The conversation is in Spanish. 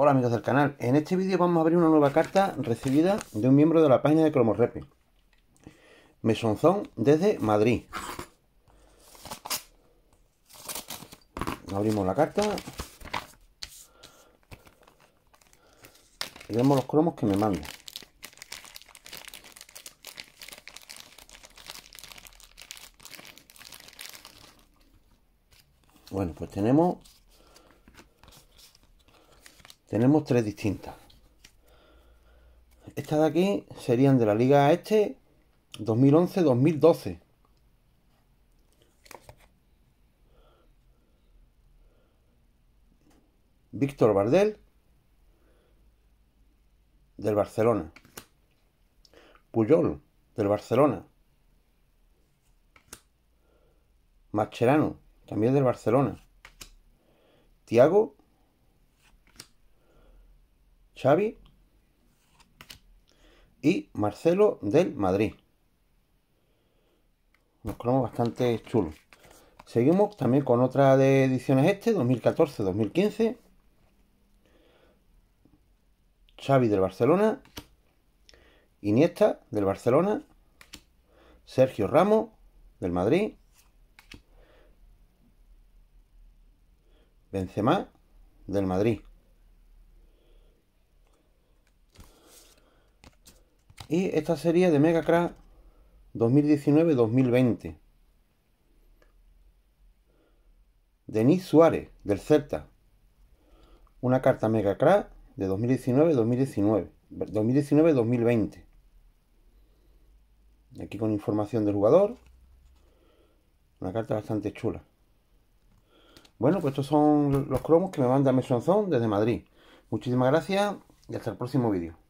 Hola amigos del canal, en este vídeo vamos a abrir una nueva carta recibida de un miembro de la página de CromoRepe Mesonzón desde Madrid Abrimos la carta Y vemos los cromos que me manda Bueno, pues tenemos tenemos tres distintas. Estas de aquí serían de la Liga Este 2011-2012. Víctor Bardel del Barcelona. Puyol del Barcelona. Mascherano también del Barcelona. Tiago Xavi y Marcelo del Madrid. Nos cromos bastante chulos. Seguimos también con otra de ediciones este, 2014-2015. Xavi del Barcelona, Iniesta del Barcelona, Sergio Ramos del Madrid, Benzema del Madrid. Y esta sería de Mega Crash 2019-2020. Denis Suárez, del Celta. Una carta Mega Crash de 2019-2019. 2019-2020. Aquí con información del jugador. Una carta bastante chula. Bueno, pues estos son los cromos que me manda Mesonzón desde Madrid. Muchísimas gracias y hasta el próximo vídeo.